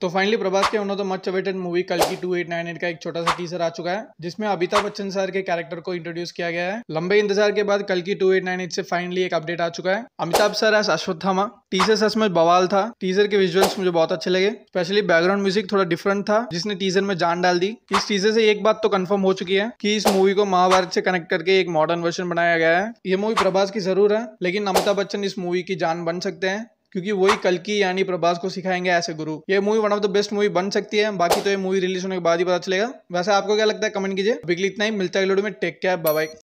तो फाइनली प्रभास के one of the much awaited movie कल की टू एट नाइन एट का एक छोटा सा टीजर आ चुका है जिसमें अमिताभ बच्चन सर के कैरेक्टर को इंट्रोड्यूस किया गया है लंबे इंतजार के बाद कल की टू एट नाइन एट से फाइनली एक अपडेट आ चुका है Amitabh sir as Ashwatthama teaser सच में बवाल था टीजर के विजुअल्स मुझे बहुत अच्छे लगे स्पेशली बैकग्राउंड म्यूजिक थोड़ा डिफरेंट था जिसने टीजर में जान डाल दी इस टीजर से एक बात तो कन्फर्म हो चुकी है की इस मूवी को महाभारत से कनेक्ट करके एक मॉडर्न वर्जन बनाया गया है ये मूवी प्रभास की जरूर है लेकिन अमिताभ बच्चन इस मूवी की जान बन सकते हैं क्योंकि वही कल की यानी प्रभास को सिखाएंगे ऐसे गुरु ये movie one of the best movie बन सकती है बाकी तो ये मूवी रिलीज होने के बाद ही पता चलेगा वैसे आपको क्या लगता है कमेंट कीजिए बिगली इतना ही मिलता है वीडियो में टेक केयर बाय